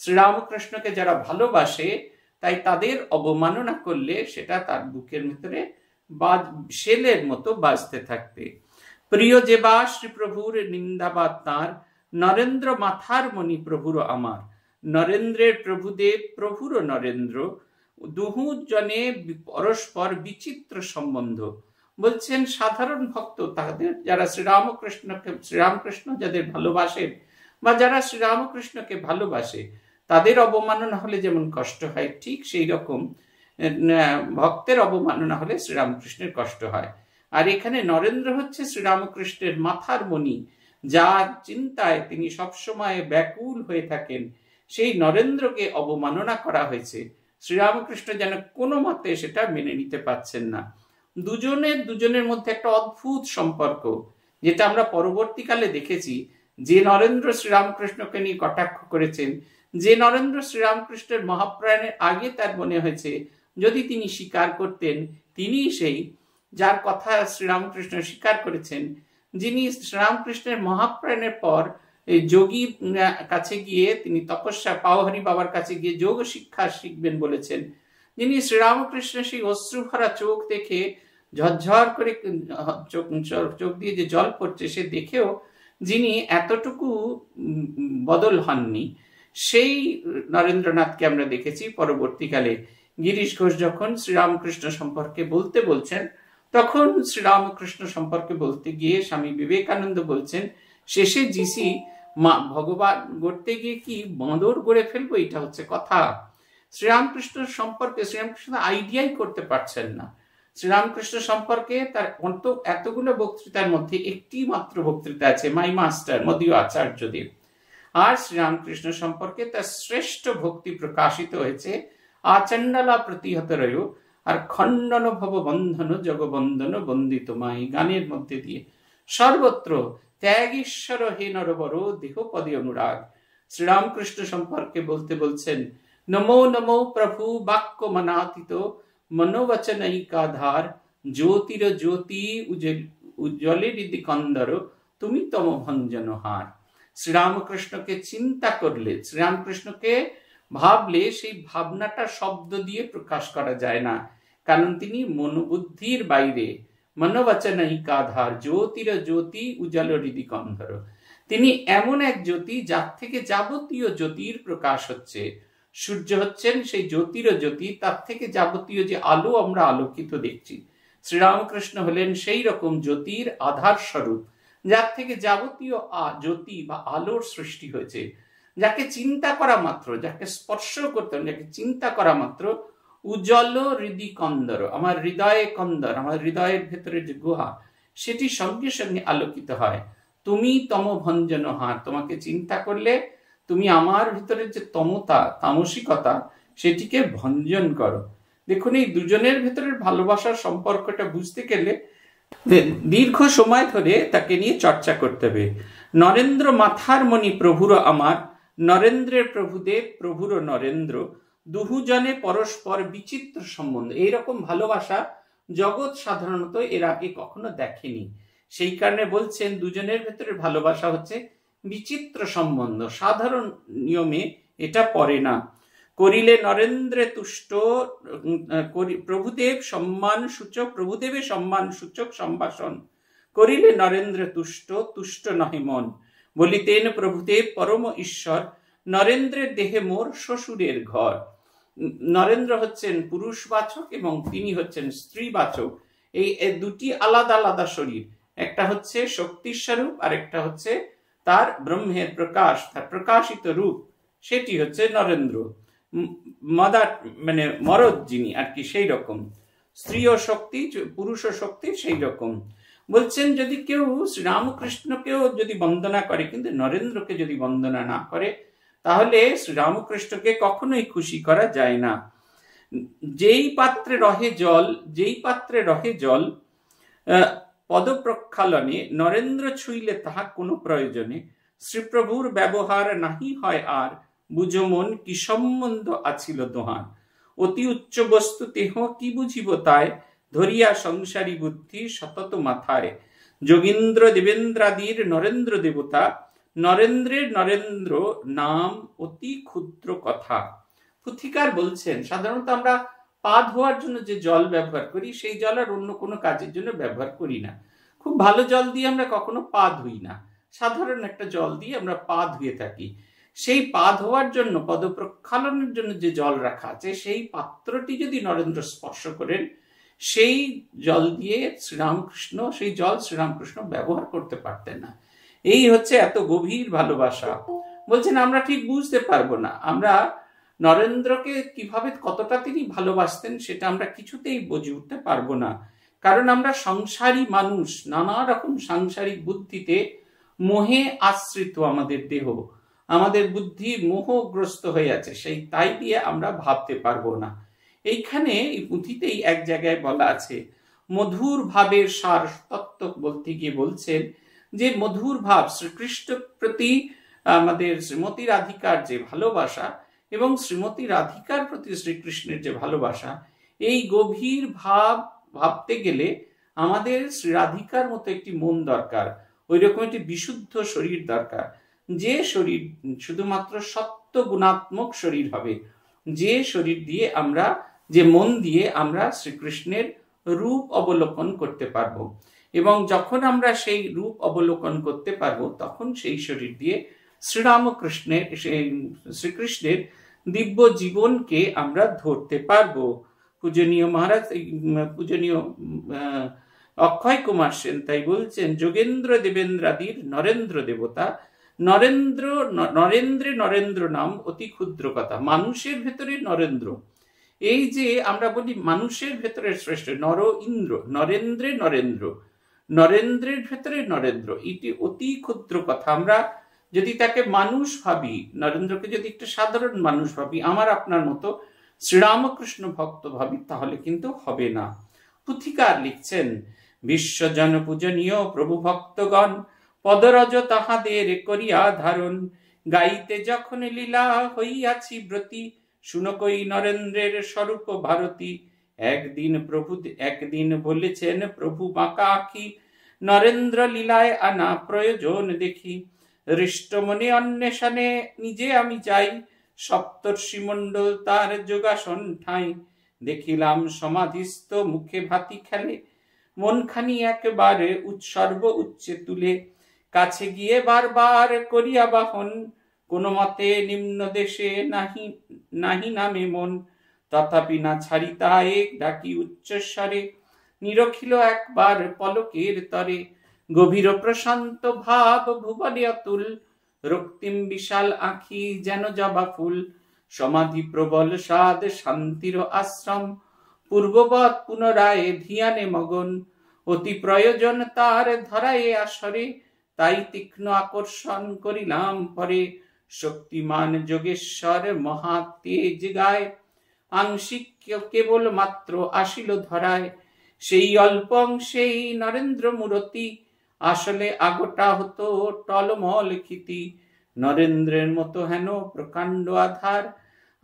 শ্রীরামকৃষ্ণকে যারা ভালোবাসে তাই তাদের অবমাননা করলে সেটা তার বুকের ভিতরে শেলের মতো বাজতে থাকবে প্রিয় যে বা শ্রীপ্রভুর নিন্দাবাদ তাঁর নরেন্দ্র মাথার মণি প্রভুর আমার নরেন্দ্রের প্রভুদেব প্রভুর নরেন্দ্র দুহু জনে পরস্পর বিচিত্র সম্বন্ধ বলছেন সাধারণ ভক্ত তাদের যারা শ্রীরামকৃষ্ণকে শ্রীরামকৃষ্ণ যাদের ভালোবাসেন বা যারা শ্রীরামকৃষ্ণকে ভালোবাসে তাদের অবমাননা হলে যেমন কষ্ট হয় ঠিক সেই রকম ভক্তের অবমাননা হলে শ্রীরামকৃষ্ণের কষ্ট হয় আর এখানে নরেন্দ্র হচ্ছে শ্রীরামকৃষ্ণের মাথার মণি যার চিন্তায় তিনি সবসময় ব্যাকুল হয়ে থাকেন সেই নরেন্দ্রকে অবমাননা করা হয়েছে শ্রীরামকৃষ্ণ যেন কোনো মতে সেটা মেনে নিতে পারছেন না দুজনের দুজনের মধ্যে একটা অদ্ভুত সম্পর্ক যেটা আমরা পরবর্তীকালে দেখেছি যে নরেন্দ্র শ্রীরামকৃষ্ণকে নিয়ে কটাক্ষ করেছেন যে নরেন্দ্র শ্রীরামকৃষ্ণের মহাপ্রায়ণের আগে তার মনে হয়েছে যদি তিনি স্বীকার করতেন তিনি সেই যার কথা শ্রীরামকৃষ্ণ স্বীকার করেছেন যিনি শ্রীরামকৃষ্ণের মহাপ্রাণের পর যোগী কাছে গিয়ে তিনি তপস্যা পাওহারি বাবার কাছে গিয়ে যোগ শিক্ষা শিখবেন বলেছেন যিনি শ্রীরামকৃষ্ণের সেই অশ্রুভরা চোখ দেখে ঝরঝর করে চোখ চোখ দিয়ে যে জল পড়ছে সে দেখেও যিনি এতটুকু বদল হননি সেই নরেন্দ্রনাথকে আমরা দেখেছি পরবর্তীকালে গিরিশ ঘোষ যখন শ্রীরামকৃষ্ণ সম্পর্কে বলতে বলছেন তখন শ্রীরামকৃষ্ণ সম্পর্কে বলতে গিয়ে স্বামী বিবেকানন্দ বলছেন শেষে জিসি মা ভগবান গড়তে গিয়ে কি বাঁদর গড়ে ফেলবো এটা হচ্ছে কথা শ্রীরামকৃষ্ণ সম্পর্কে শ্রীরামকৃষ্ণ আইডিয়াই করতে পারছেন না শ্রীরামকৃষ্ণ সম্পর্কে তার অন্ত এতগুলো বক্তৃতার মধ্যে একটি মাত্র বক্তৃতা আছে মাই মাস্টার মদীয় আচার্য দেব আর শ্রীরামকৃষ্ণ সম্পর্কে তার শ্রেষ্ঠ ভক্তি প্রকাশিত হয়েছে আচণ্ডালা প্রতিহত রয়েও আর খণ্ডন ভব বন্ধন জগবন্ধন বন্দিত মাই গানের মধ্যে দিয়ে সর্বত্র ত্যাগীশ্বর হে নরবর দেহপদী অনুরাগ শ্রীরামকৃষ্ণ সম্পর্কে বলতে বলছেন নমো নমো প্রভু বাক্য মনাতীত মনোবচন ধার জ্যোতির জ্যোতি উজ্জ্বলের দিকন্দর তুমি তম ভঞ্জন হার শ্রীরামকৃষ্ণকে চিন্তা করলে শ্রীরামকৃষ্ণকে ভাবলে সেই ভাবনাটা শব্দ দিয়ে প্রকাশ করা যায় না কারণ তিনি মনোবুদ্ধির বাইরে মনোবচনাইকাধার জ্যোতির জ্যোতি উজ্জ্বল হৃদিকন্ধর তিনি এমন এক জ্যোতি যার থেকে যাবতীয় জ্যোতির প্রকাশ হচ্ছে সূর্য হচ্ছেন সেই জ্যোতির জ্যোতি তার থেকে যাবতীয় যে আলো আমরা আলোকিত দেখছি শ্রীরামকৃষ্ণ হলেন সেই রকম জ্যোতির আধার স্বরূপ যার থেকে যাবতীয় জ্যোতি বা আলোর সৃষ্টি হয়েছে যাকে চিন্তা করা মাত্র যাকে স্পর্শ করতে যাকে চিন্তা করা মাত্র উজ্জ্বল হৃদি কন্দর আমার হৃদয়ে কন্দর আমার হৃদয়ের ভেতরে যে গুহা সেটি সঙ্গে সঙ্গে আলোকিত হয় তুমি তম ভঞ্জন হা তোমাকে চিন্তা করলে তুমি আমার ভিতরে যে তমতা তামসিকতা সেটিকে ভঞ্জন করো দেখুন এই দুজনের ভেতরের ভালোবাসার সম্পর্কটা বুঝতে গেলে দীর্ঘ সময় ধরে তাকে নিয়ে চর্চা করতে হবে নরেন্দ্র মাথার মণি প্রভুর আমার নরেন্দ্রের প্রভুদেব প্রভুর নরেন্দ্র দুহুজনে পরস্পর বিচিত্র সম্বন্ধ এইরকম ভালোবাসা জগৎ সাধারণত এর আগে কখনো দেখেনি সেই কারণে বলছেন দুজনের ভেতরের ভালোবাসা হচ্ছে বিচিত্র সম্বন্ধ সাধারণ নিয়মে এটা পড়ে না করিলে নরেন্দ্রে তুষ্ট প্রভুদেব সম্মান সূচক প্রভুদেবের সম্মান সূচক সম্ভাষণ করিলে নরেন্দ্র তুষ্ট তুষ্ট নহে মন বলিতেন প্রভুদেব পরম ঈশ্বর নরেন্দ্রের দেহে মোর শ্বশুরের ঘর নরেন্দ্র হচ্ছেন পুরুষবাচক এবং তিনি হচ্ছেন স্ত্রীবাচক এই দুটি আলাদা আলাদা শরীর একটা হচ্ছে শক্তির স্বরূপ আর একটা হচ্ছে তার ব্রহ্মের প্রকাশ তার প্রকাশিত রূপ সেটি হচ্ছে নরেন্দ্র মদার মানে মরদ যিনি আর কি সেই রকম স্ত্রী ও শক্তি পুরুষ ও শক্তি সেই রকম বলছেন যদি কেউ শ্রীরামকৃষ্ণকেও যদি বন্দনা করে কিন্তু নরেন্দ্রকে যদি বন্দনা না করে তাহলে শ্রীরামকৃষ্ণকে কখনোই খুশি করা যায় না যেই পাত্রে রহে জল যেই পাত্রে রহে জল পদপ্রক্ষালনে নরেন্দ্র ছুইলে তাহা কোনো প্রয়োজনে শ্রীপ্রভুর ব্যবহার নাহি হয় আর বুঝো মন কি সম্বন্ধ আছিল দোহান অতি উচ্চ বস্তু তেহ কি বুঝিব তায় ধরিয়া সংসারী বুদ্ধি সতত মাথায় যোগীন্দ্র দেবেন্দ্রাদির নরেন্দ্র দেবতা নরেন্দ্রের নরেন্দ্র নাম অতি ক্ষুদ্র কথা পুথিকার বলছেন সাধারণত আমরা পা ধোয়ার জন্য যে জল ব্যবহার করি সেই জল আর অন্য কোনো কাজের জন্য ব্যবহার করি না খুব ভালো জল দিয়ে আমরা কখনো পা ধুই না সাধারণ একটা জল দিয়ে আমরা পা ধুয়ে থাকি সেই পা ধোয়ার জন্য পদপ্রক্ষালনের জন্য যে জল রাখা আছে সেই পাত্রটি যদি নরেন্দ্র স্পর্শ করেন সেই জল দিয়ে শ্রীরামকৃষ্ণ সেই জল শ্রীরামকৃষ্ণ ব্যবহার করতে পারতেন না এই হচ্ছে এত গভীর ভালোবাসা বলছেন আমরা ঠিক বুঝতে পারবো না আমরা নরেন্দ্রকে কিভাবে কতটা তিনি ভালোবাসতেন সেটা আমরা কিছুতেই বুঝে উঠতে পারবো না কারণ আমরা সংসারী মানুষ নানা রকম সাংসারিক বুদ্ধিতে মোহে আশ্রিত আমাদের দেহ আমাদের বুদ্ধি মোহগ্রস্ত হয়ে আছে সেই তাই দিয়ে আমরা ভাবতে পারবো না এইখানে এই পুঁথিতেই এক জায়গায় বলা আছে মধুর ভাবের সার তত্ত্ব বলতে গিয়ে বলছেন যে মধুর ভাব শ্রীকৃষ্ণ প্রতি আমাদের শ্রীমতী রাধিকার যে ভালোবাসা এবং শ্রীমতী রাধিকার প্রতি শ্রীকৃষ্ণের যে ভালোবাসা এই গভীর ভাব ভাবতে গেলে আমাদের শ্রী রাধিকার মতো একটি মন দরকার ওই রকম একটি বিশুদ্ধ শরীর দরকার যে শরীর শুধুমাত্র সত্য গুণাত্মক শরীর হবে যে শরীর দিয়ে আমরা যে মন দিয়ে আমরা শ্রীকৃষ্ণের রূপ অবলোকন করতে পারব এবং যখন আমরা সেই রূপ অবলোকন করতে পারব তখন সেই শরীর দিয়ে শ্রীরামকৃষ্ণের শ্রীকৃষ্ণের দিব্য জীবনকে আমরা ধরতে পারব পূজনীয় মহারাজ পূজনীয় অক্ষয় কুমার সেন তাই বলছেন যোগেন্দ্র দেবেন্দ্রাদির নরেন্দ্র দেবতা নরেন্দ্র নরেন্দ্রে নরেন্দ্র নাম অতি ক্ষুদ্র কথা মানুষের ভেতরে নরেন্দ্র এই যে আমরা বলি মানুষের ভেতরে শ্রেষ্ঠ নর ইন্দ্র নরেন্দ্রে নরেন্দ্র নরেন্দ্রের ভেতরে নরেন্দ্র এটি অতি ক্ষুদ্র কথা আমরা যদি তাকে মানুষ ভাবি নরেন্দ্রকে যদি একটা সাধারণ মানুষ ভাবি আমার আপনার মতো শ্রীরামকৃষ্ণ ভক্ত ভাবি তাহলে কিন্তু হবে না পুথিকার লিখছেন বিশ্বজন পূজনীয় প্রভু ভক্তগণ পদরজ তাহাদের করিয়া ধারণ গাইতে যখন লীলা হইয়াছি ব্রতী শুনকই নরেন্দ্রের স্বরূপ ভারতী একদিন প্রভু একদিন বলেছেন প্রভু বাঁকা আঁকি নরেন্দ্র লীলায় আনা প্রয়োজন দেখি হৃষ্টমনে অন্বেষণে নিজে আমি চাই সপ্তর্ষি মণ্ডল তার যোগাসন ঠাঁই দেখিলাম সমাধিস্থ মুখে ভাতি খেলে মনখানি একবারে উৎসর্গ উচ্চে তুলে কাছে গিয়ে বারবার করিয়া বাহন কোন মতে নিম্ন দেশে নাহি নাহি নামে মন তথাপি না ছাড়িতা এক ডাকি উচ্চস্বরে নিরখিল একবার পলকের তরে গভীর প্রশান্ত ভাব ভুবনে অতুল রক্তিম বিশাল আঁখি যেন জবা ফুল সমাধি প্রবল সাদ শান্তির আশ্রম পূর্ববৎ পুনরায় ধিয়ানে মগন অতি প্রয়োজন তার ধরায়ে আসরে তাই তীক্ষ্ণ আকর্ষণ করিলাম পরে শক্তিমান যোগেশ্বর মহা তেজ গায় আংশিক কেবল মাত্র আসিল ধরায় সেই অল্প অংশেই নরেন্দ্র মূরতি আসলে আগটা হতো টলমল খিতি নরেন্দ্রের মতো হেন প্রকাণ্ড আধার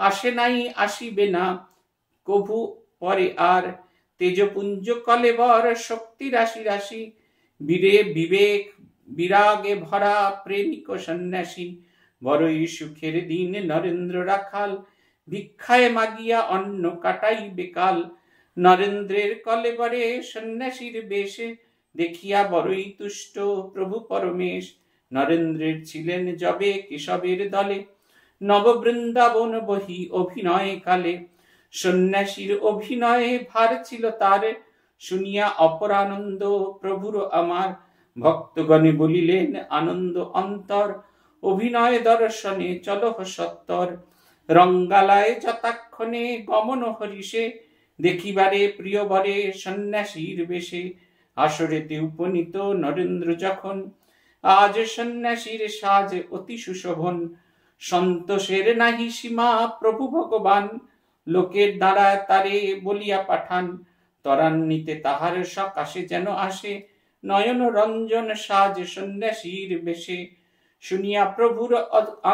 আসে নাই আসিবে না কভু পরে আর তেজপুঞ্জ কলেবর শক্তি রাশি রাশি বীরে বিবেক বিরাগে ভরা প্রেমিক সন্ন্যাসী বড়ই সুখের দিন নরেন্দ্র রাখাল ভিক্ষায় মাগিয়া অন্ন কাটাই বেকাল নরেন্দ্রের কলেবরে সন্ন্যাসীর বেশে দেখিয়া বড়ই তুষ্ট প্রভু পরমেশ নরেন্দ্রের ছিলেন জবে কেশবের দলে নববৃন্দাবন বহি অভিনয় কালে সন্ন্যাসীর অভিনয়ে ভার ছিল তার শুনিয়া অপরানন্দ প্রভুর আমার ভক্তগণে বলিলেন আনন্দ অন্তর অভিনয় দর্শনে চলহ সত্তর রঙ্গালায় যতাক্ষণে গমন হরিষে দেখিবারে বরে সন্ন্যাসীর বেশে আসরেতে উপনীত নরেন্দ্র যখন আজ সন্ন্যাসীর সাজ অতি সুশোভন সন্তোষের নাহি সীমা প্রভু ভগবান লোকের দ্বারা তারে বলিয়া পাঠান তরান্বিতে তাহার সকাশে যেন আসে নয়ন রঞ্জন সাজ সন্ন্যাসীর বেশে শুনিয়া প্রভুর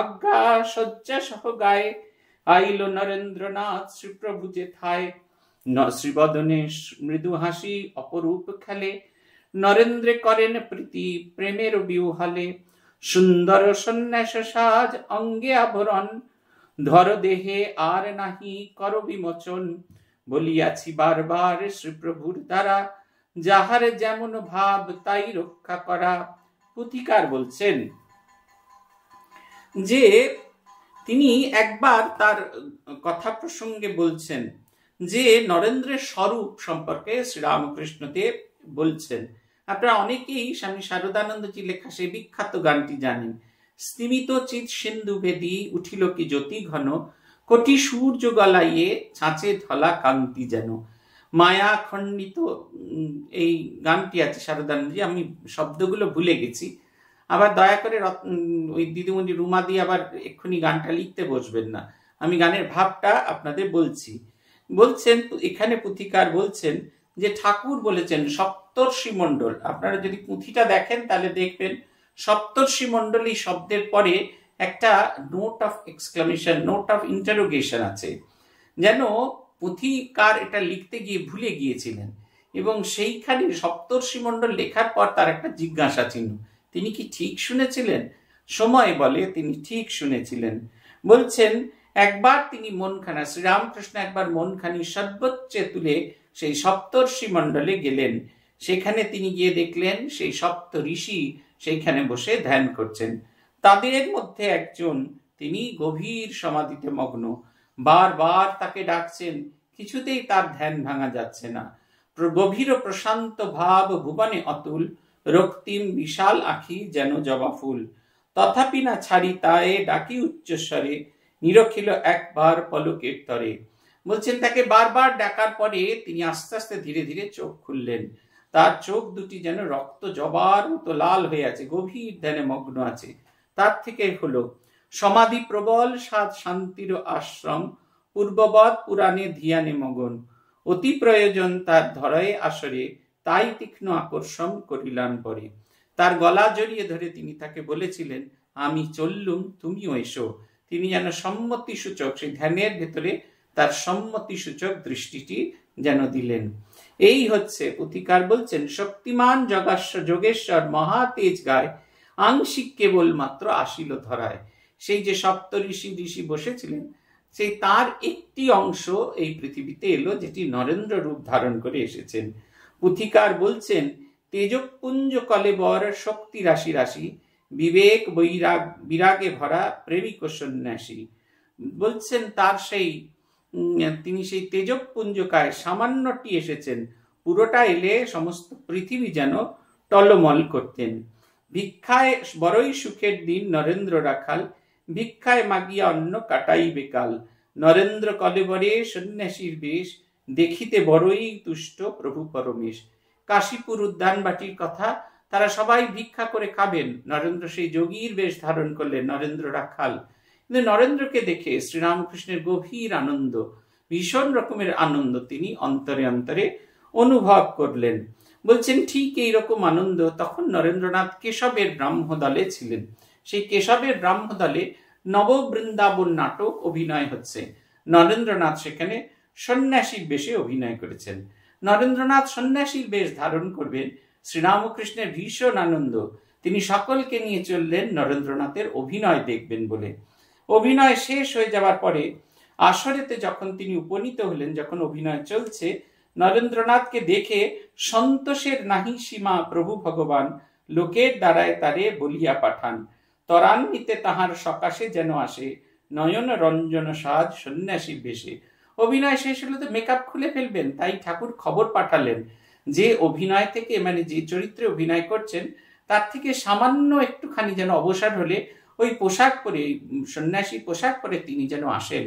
আজ্ঞা শয্যা সহ গায়ে আইল নরেন্দ্রনাথ শ্রীপ্রভু যে থায় নশ্রীবদনে মৃদু হাসি অপরূপ খেলে নরেন্দ্রে করেন প্রীতি প্রেমের বিউহলে সুন্দর সন্ন্যাস সাজ অঙ্গে আভরণ ধর দেহে আর নাহি কর বিমোচন বলিয়াছি বারবার শ্রীপ্রভুর দ্বারা যাহার যেমন ভাব তাই রক্ষা করা পুথিকার বলছেন যে তিনি একবার তার কথা প্রসঙ্গে বলছেন যে নরেন্দ্রের স্বরূপ সম্পর্কে শ্রীরামকৃষ্ণ দেব বলছেন আপনারা অনেকেই স্বামী শারদানন্দজি লেখা সেই বিখ্যাত গানটি জানেন স্তিমিত চিত সিন্ধু ভেদি উঠিল কি জ্যোতি ঘন কটি সূর্য গলাইয়ে ছাঁচে ধলা কান্তি যেন মায়া খণ্ডিত এই গানটি আছে শারদানন্দজি আমি শব্দগুলো ভুলে গেছি আবার দয়া করে ওই দিদিমণি রুমা দিয়ে আবার এক্ষুনি গানটা লিখতে বসবেন না আমি গানের ভাবটা আপনাদের বলছি বলছেন এখানে পুঁথিকার বলছেন যে ঠাকুর বলেছেন সপ্তর্ষি মন্ডল আপনারা যদি পুঁথিটা দেখেন তাহলে দেখবেন সপ্তর্ষি মন্ডল এই শব্দের পরে একটা note of exclamation note of interrogation আছে যেন পুঁথিকার এটা লিখতে গিয়ে ভুলে গিয়েছিলেন এবং সেইখানে সপ্তর্ষি মন্ডল লেখার পর তার একটা জিজ্ঞাসা চিহ্ন তিনি কি ঠিক শুনেছিলেন সময় বলে তিনি ঠিক শুনেছিলেন বলছেন একবার তিনি মনখানা শ্রীরামকৃষ্ণ একবার মনখানি সর্বোচ্চে তুলে সেই সপ্তর্ষি মণ্ডলে গেলেন সেখানে তিনি গিয়ে দেখলেন সেই সপ্ত ঋষি সেইখানে বসে ধ্যান করছেন তাদের মধ্যে একজন তিনি গভীর সমাধিতে মগ্ন বারবার তাকে ডাকছেন কিছুতেই তার ধ্যান ভাঙা যাচ্ছে না গভীর প্রশান্ত ভাব ভুবনে অতুল রক্তিম বিশাল আখি যেন জবা ফুল তথাপি না ছাড়ি তায়ে ডাকি উচ্চস্বরে নিরক্ষিল একবার পলকের তরে বলছেন তাকে বারবার ডাকার পরে তিনি আস্তে আস্তে ধীরে ধীরে চোখ খুললেন তার চোখ দুটি যেন রক্ত জবার মতো লাল হয়ে আছে গভীর ধ্যানে মগ্ন আছে তার থেকে হলো সমাধি প্রবল সাত শান্তির আশ্রম পূর্ববৎ পুরাণে ধিয়ানে মগন অতি প্রয়োজন তার ধরয়ে আসরে তাই তীক্ষ্ণ আকর্ষণ করিলাম পরে তার গলা জড়িয়ে ধরে তিনি তাকে বলেছিলেন আমি চললুম তুমিও এসো তিনি যেন সম্মতি সূচক সেই ধ্যানের ভেতরে তার সম্মতি সূচক দৃষ্টিটি যেন দিলেন এই হচ্ছে পুথিকার বলছেন শক্তিমান জগাস্ব যোগেশ্বর মহা তেজ গায় আংশিক কেবলমাত্র আসিল ধরায় সেই যে সপ্ত ঋষি ঋষি বসেছিলেন সেই তার একটি অংশ এই পৃথিবীতে এলো যেটি নরেন্দ্র রূপ ধারণ করে এসেছেন পুথিকার বলছেন তেজপুঞ্জ কলেবর শক্তি রাশি রাশি বিবেক বৈরাগ বিরাগে ভরা প্রেমিক ও সন্ন্যাসী বলছেন তার সেই তিনি সেই তেজপুঞ্জকায় সামান্যটি এসেছেন পুরোটা এলে সমস্ত পৃথিবী যেন টলমল করতেন ভিক্ষায় বড়ই সুখের দিন নরেন্দ্র রাখাল ভিক্ষায় মাগিয়া অন্ন কাটাই বেকাল নরেন্দ্র কলেবরে সন্ন্যাসীর বেশ দেখিতে বড়ই তুষ্ট প্রভু পরমেশ কাশীপুর উদ্যানবাটির কথা তারা সবাই ভিক্ষা করে খাবেন নরেন্দ্র সেই যোগীর বেশ ধারণ করলেন নরেন্দ্র রাখাল কিন্তু নরেন্দ্রকে দেখে শ্রীরামকৃষ্ণের গভীর আনন্দ ভীষণ রকমের আনন্দ তিনি অন্তরে অন্তরে অনুভব করলেন বলছেন ঠিক এই রকম আনন্দ তখন নরেন্দ্রনাথ কেশবের ব্রাহ্মদলে ছিলেন সেই কেশবের ব্রাহ্মদলে নববৃন্দাবন নাটক অভিনয় হচ্ছে নরেন্দ্রনাথ সেখানে সন্ন্যাসীর বেশে অভিনয় করেছেন নরেন্দ্রনাথ সন্ন্যাসীর বেশ ধারণ করবেন শ্রীরামকৃষ্ণের ভীষণ আনন্দ তিনি সকলকে নিয়ে চললেন নরেন্দ্রনাথের অভিনয় দেখবেন বলে অভিনয় শেষ হয়ে যাওয়ার পরে আসরেতে যখন তিনি উপনীত হলেন যখন অভিনয় চলছে নরেন্দ্রনাথকে দেখে সন্তোষের নাহি সীমা প্রভু ভগবান লোকের দ্বারায় তারে বলিয়া পাঠান ত্বরান্বিতে তাহার সকাশে যেন আসে নয়ন রঞ্জন সাজ সন্ন্যাসী বেশে অভিনয় শেষ হলে তো মেকআপ খুলে ফেলবেন তাই ঠাকুর খবর পাঠালেন যে অভিনয় থেকে মানে যে চরিত্রে অভিনয় করছেন তার থেকে সামান্য একটুখানি যেন অবসর হলে ওই পোশাক পরে সন্ন্যাসী পোশাক পরে তিনি যেন আসেন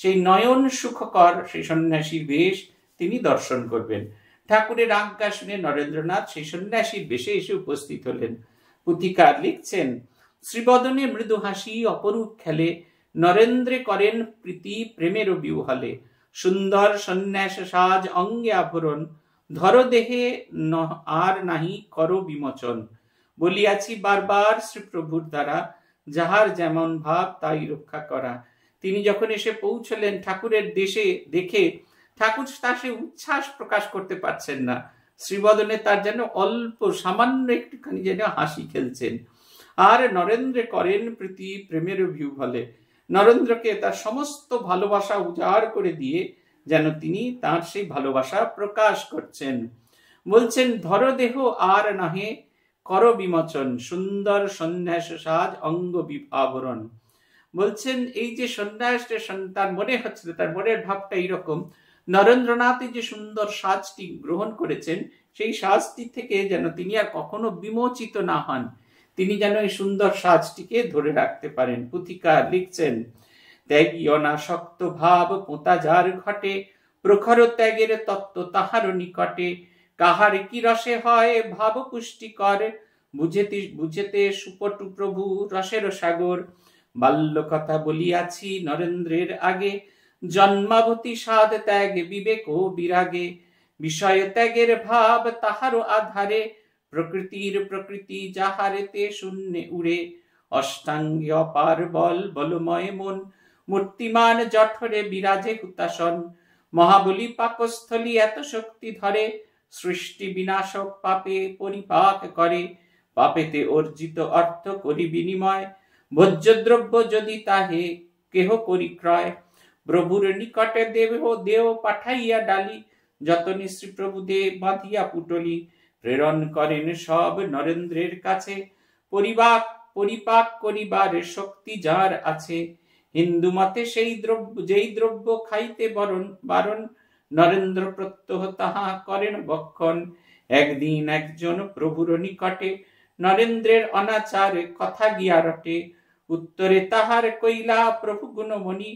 সেই নয়ন সুখকর সেই সন্ন্যাসীর বেশ তিনি দর্শন করবেন ঠাকুরের আজ্ঞা শুনে নরেন্দ্রনাথ সেই সন্ন্যাসীর বেশে এসে উপস্থিত হলেন পুথিকার লিখছেন শ্রীবদনে মৃদু হাসি অপরূপ খেলে নরেন্দ্রে করেন প্রীতি প্রেমের বিউহলে সুন্দর সন্ন্যাস সাজ অঙ্গে আভরণ ধর দেহে আর নাহি কর বিমোচন বলিয়াছি বারবার শ্রীপ্রভুর দ্বারা যাহার যেমন ভাব তাই রক্ষা করা তিনি যখন এসে পৌঁছলেন ঠাকুরের দেশে দেখে ঠাকুর তা সে উচ্ছ্বাস প্রকাশ করতে পারছেন না শ্রীবদনে তার যেন অল্প সামান্য একটুখানি যেন হাসি খেলছেন আর নরেন্দ্র করেন প্রীতি প্রেমের ভিউ বলে নরেন্দ্রকে তার সমস্ত ভালোবাসা উজাড় করে দিয়ে যেন তিনি তার সেই ভালোবাসা প্রকাশ করছেন বলছেন ধর দেহ আর নাহে কর বিমোচন সুন্দর সন্ন্যাস সাজ অঙ্গ আবরণ বলছেন এই যে সন্ন্যাসের সন্তান মনে হচ্ছিল তার মনের ভাবটা এইরকম নরেন্দ্রনাথ যে সুন্দর সাজটি গ্রহণ করেছেন সেই সাজটি থেকে যেন তিনি আর কখনো বিমোচিত না হন তিনি যেন এই সুন্দর সাজটিকে ধরে রাখতে পারেন পুথিকা লিখছেন ত্যাগীয় ভাব পোতা যার ঘটে প্রখর ত্যাগের তত্ত্ব তাহার নিকটে কাহার কি রসে হয় ভাব পুষ্টিকর বুঝেতে বুঝেতে সুপটু প্রভু রসের সাগর বাল্য কথা বলিয়াছি নরেন্দ্রের আগে জন্মাবতী সাদ ত্যাগ বিবেক ও বিরাগে বিষয় ত্যাগের ভাব তাহারও আধারে প্রকৃতির প্রকৃতি যাহারেতে শূন্যে উড়ে অষ্টাঙ্গে অপার বল বলময় মন মূর্তিমান জঠরে বিরাজে হুতাসন মহাবলী পাকস্থলী এত শক্তি ধরে সৃষ্টি বিনাশক পাপে পরিপাক করে পাপেতে অর্জিত অর্থ করি বিনিময় ভোজ্যদ্রব্য যদি তাহে কেহ পরিক্রয় প্রভুর নিকটে দেব দেহ পাঠাইয়া ডালি নিশ্রী প্রভু দে বাঁধিয়া পুটলি প্রেরণ করেন সব নরেন্দ্রের কাছে পরিবাক পরিপাক করিবার শক্তি যার আছে হিন্দু মতে সেই দ্রব্য যেই দ্রব্য খাইতে বরণ বারণ নরেন্দ্র প্রত্যহ তাহা করেন বক্ষণ একদিন একজন প্রভুর নিকটে নরেন্দ্রের অনাচারে কথা গিয়া রটে উত্তরে তাহার কইলা প্রভু গুণমণি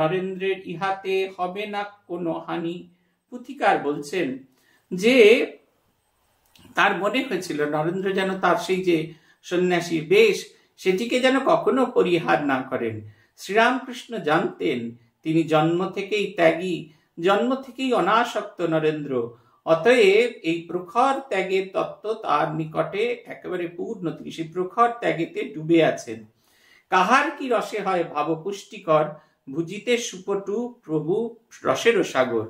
নরেন্দ্রের ইহাতে হবে না কোনো হানি পুথিকার বলছেন যে তার মনে হয়েছিল নরেন্দ্র যেন তার সেই যে সন্ন্যাসী বেশ সেটিকে যেন কখনো পরিহার না করেন শ্রীরামকৃষ্ণ জানতেন তিনি জন্ম থেকেই ত্যাগী জন্ম থেকেই অনাসক্ত নরেন্দ্র অতএব এই প্রখর ত্যাগের তত্ত্ব তার নিকটে একেবারে পূর্ণ তিনি সেই প্রখর ত্যাগেতে ডুবে আছেন কাহার কি রসে হয় ভাব পুষ্টিকর ভুজিতে সুপটু প্রভু রসেরও সাগর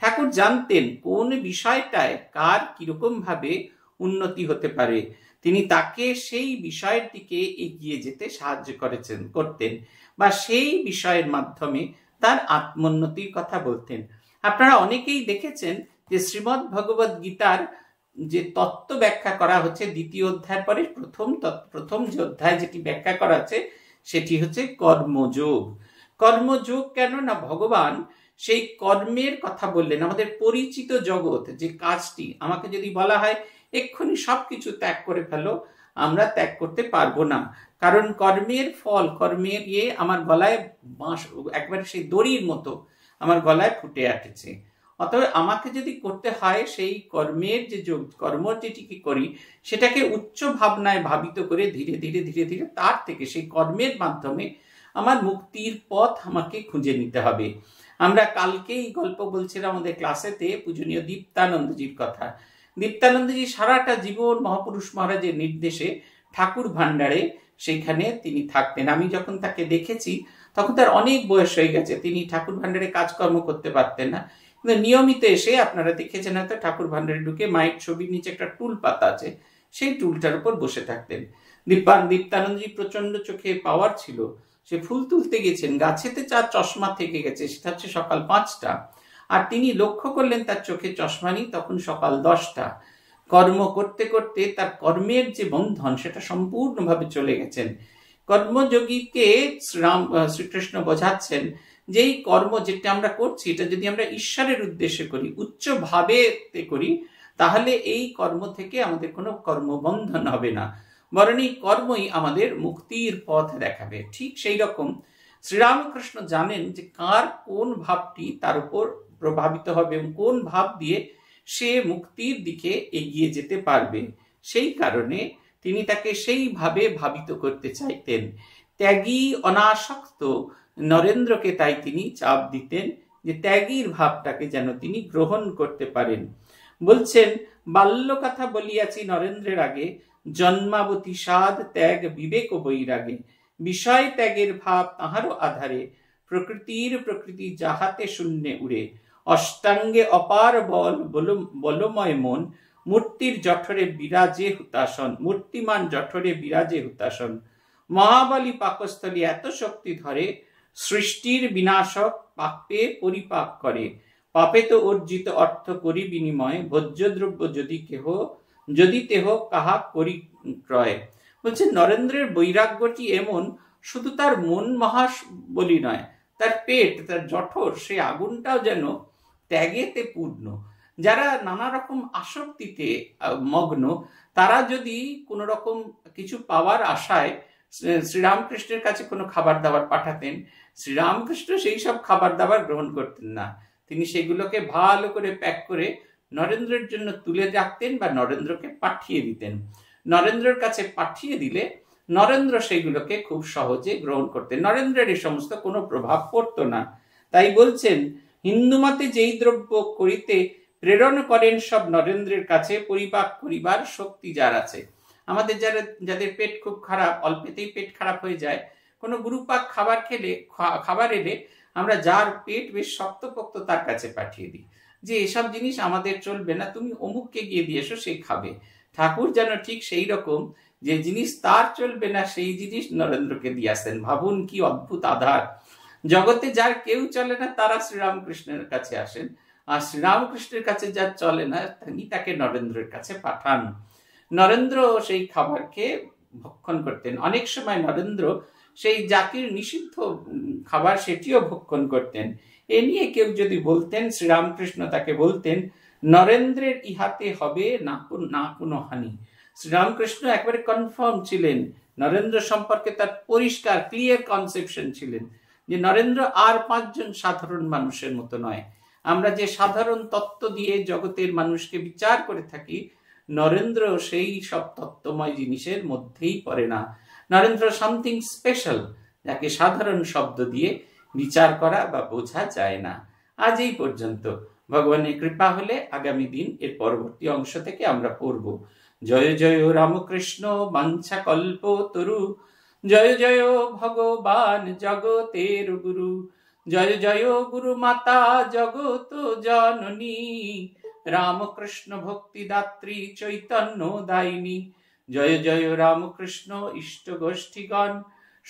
ঠাকুর জানতেন কোন বিষয়টায় কার কিরকম ভাবে উন্নতি হতে পারে তিনি তাকে সেই বিষয়ের দিকে এগিয়ে যেতে সাহায্য করেছেন করতেন বা সেই বিষয়ের মাধ্যমে তার আত্মোন্নতির কথা বলতেন আপনারা অনেকেই দেখেছেন যে শ্রীমদ্ ভগবত গীতার যে তত্ত্ব ব্যাখ্যা করা হচ্ছে দ্বিতীয় অধ্যায়ের পরে প্রথম প্রথম যে অধ্যায় যেটি ব্যাখ্যা করা আছে সেটি হচ্ছে কর্মযোগ কর্মযোগ কেন না ভগবান সেই কর্মের কথা বললেন আমাদের পরিচিত জগৎ যে কাজটি আমাকে যদি বলা হয় এক্ষুনি সবকিছু ত্যাগ করে ফেলো আমরা ত্যাগ করতে পারবো না কারণ কর্মের ফল কর্মের ইয়ে আমার গলায় বাঁশ একবারে সেই দড়ির মতো আমার গলায় ফুটে আসছে অতএব আমাকে যদি করতে হয় সেই কর্মের যে যোগ কর্ম যেটিকে করি সেটাকে উচ্চ ভাবনায় ভাবিত করে ধীরে ধীরে ধীরে ধীরে তার থেকে সেই কর্মের মাধ্যমে আমার মুক্তির পথ আমাকে খুঁজে নিতে হবে আমরা কালকে এই গল্প বলছিলাম আমাদের ক্লাসেতে পূজনীয় দীপ্তানন্দজির কথা দীপ্তানন্দজি সারাটা জীবন মহাপুরুষ মহারাজের নির্দেশে ঠাকুর ভাণ্ডারে সেখানে তিনি থাকতেন আমি যখন তাকে দেখেছি তখন তার অনেক বয়স হয়ে গেছে তিনি ঠাকুর ভাণ্ডারে কাজকর্ম করতে পারতেন না কিন্তু নিয়মিত এসে আপনারা দেখেছেন হয়তো ঠাকুর ভান্ডারে ঢুকে মায়ের ছবির নিচে একটা টুল পাতা আছে সেই টুলটার উপর বসে থাকতেন দীপান দীপ্তানন্দজি প্রচন্ড চোখে পাওয়ার ছিল সে ফুল তুলতে গেছেন গাছেতে চার চশমা থেকে গেছে সেটা হচ্ছে সকাল পাঁচটা আর তিনি লক্ষ্য করলেন তার চোখে চশমা নেই তখন সকাল দশটা কর্ম করতে করতে তার কর্মের যে বন্ধন সেটা সম্পূর্ণভাবে চলে গেছেন কর্মযোগীকে শ্রীরাম শ্রীকৃষ্ণ বোঝাচ্ছেন যে এই কর্ম যেটা আমরা করছি এটা যদি আমরা ঈশ্বরের উদ্দেশ্যে করি উচ্চভাবে করি তাহলে এই কর্ম থেকে আমাদের কোনো কর্মবন্ধন হবে না বরং এই কর্মই আমাদের মুক্তির পথ দেখাবে ঠিক সেই রকম শ্রীরামকৃষ্ণ জানেন যে কার কোন ভাবটি তার উপর প্রভাবিত হবে এবং কোন ভাব দিয়ে সে মুক্তির দিকে এগিয়ে যেতে পারবে সেই কারণে তিনি তাকে সেইভাবে ভাবিত করতে চাইতেন ত্যাগী অনাসক্ত নরেন্দ্রকে তাই তিনি চাপ দিতেন যে ত্যাগীর ভাবটাকে যেন তিনি গ্রহণ করতে পারেন বলছেন কথা বলিয়াছি নরেন্দ্রের আগে জন্মাবতী সাদ ত্যাগ বিবেক ও বৈরাগে বিষয় ত্যাগের ভাব তাহারও আধারে প্রকৃতির প্রকৃতি যাহাতে শূন্যে উড়ে অষ্টাঙ্গে অপার বল বলময় মন মূর্তির জঠরে বিরাজে হুতাসন মূর্তিমান জঠরে বিরাজে হুতাসন মহাবলী পাকস্থলী এত শক্তি ধরে সৃষ্টির বিনাশক পাপে পরিপাক করে পাপে তো অর্জিত অর্থ করি বিনিময়ে ভোজ্যদ্রব্য যদি কেহ যদি তেহ কাহা করি ক্রয় বলছে নরেন্দ্রের বৈরাগ্যটি এমন শুধু তার মন মহাস বলি নয় তার পেট তার জঠর সে আগুনটাও যেন ত্যাগেতে পূর্ণ যারা নানা রকম আসক্তিতে মগ্ন তারা যদি কোন রকম কিছু পাওয়ার আশায় শ্রীরামকৃষ্ণের কাছে কোনো খাবার দাবার পাঠাতেন শ্রীরামকৃষ্ণ সেই সব খাবার দাবার গ্রহণ করতেন না তিনি সেগুলোকে ভালো করে প্যাক করে নরেন্দ্রের জন্য তুলে রাখতেন বা নরেন্দ্রকে পাঠিয়ে দিতেন নরেন্দ্রের কাছে পাঠিয়ে দিলে নরেন্দ্র সেগুলোকে খুব সহজে গ্রহণ করতেন নরেন্দ্রের এই সমস্ত কোনো প্রভাব পড়তো না তাই বলছেন হিন্দুমতে যেই দ্রব্য করিতে প্রেরণ করেন সব নরেন্দ্রের কাছে পরিপাক করিবার শক্তি যার আছে আমাদের যারা যাদের পেট খুব খারাপ অল্পেতেই পেট খারাপ হয়ে যায় কোনো গুরুপাক খাবার খেলে খাবার এলে আমরা যার পেট বেশ শক্তপোক্ত তার কাছে পাঠিয়ে দিই যে এসব জিনিস আমাদের চলবে না তুমি অমুককে গিয়ে দিয়ে এসো সে খাবে ঠাকুর যেন ঠিক সেই রকম যে জিনিস তার চলবে না সেই জিনিস নরেন্দ্রকে দিয়ে আসেন ভাবুন কি অদ্ভুত আধার জগতে যার কেউ চলে না তারা শ্রীরামকৃষ্ণের কাছে আসেন আর শ্রীরামকৃষ্ণের কাছে যা চলে না তিনি তাকে নরেন্দ্রের কাছে পাঠান নরেন্দ্র সেই খাবারকে ভক্ষণ করতেন অনেক সময় নরেন্দ্র সেই জাতির নিষিদ্ধ খাবার সেটিও ভক্ষণ করতেন এ নিয়ে কেউ যদি বলতেন শ্রীরামকৃষ্ণ তাকে বলতেন নরেন্দ্রের ইহাতে হবে না না কোনো হানি শ্রীরামকৃষ্ণ একবারে কনফার্ম ছিলেন নরেন্দ্র সম্পর্কে তার পরিষ্কার ক্লিয়ার কনসেপশন ছিলেন যে নরেন্দ্র আর পাঁচজন সাধারণ মানুষের মতো নয় আমরা যে সাধারণ তত্ত্ব দিয়ে জগতের মানুষকে বিচার করে থাকি নরেন্দ্র সেই সব তত্ত্বময় জিনিসের মধ্যেই পড়ে না নরেন্দ্র সামথিং স্পেশাল যাকে সাধারণ শব্দ দিয়ে বিচার করা বা বোঝা যায় না আজ এই পর্যন্ত ভগবানের কৃপা হলে আগামী দিন এর পরবর্তী অংশ থেকে আমরা পড়ব জয় জয় রামকৃষ্ণ বাঞ্ছা কল্প তরু জয় জয় ভগবান জগতের গুরু জয় জয় গুরু মাতা জগত জননী রামকৃষ্ণ ভক্তিদাত্রী চৈতন্য দায়িনী জয় জয় রামকৃষ্ণ ইষ্ট গোষ্ঠীগণ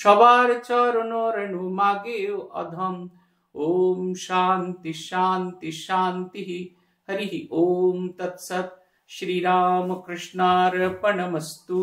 সবার চরণ রেণু মাগেও অধম ওম শান্তি শান্তি শান্তি হরি ওম তৎসৎ শ্রীরামকৃষ্ণার্পণমস্তু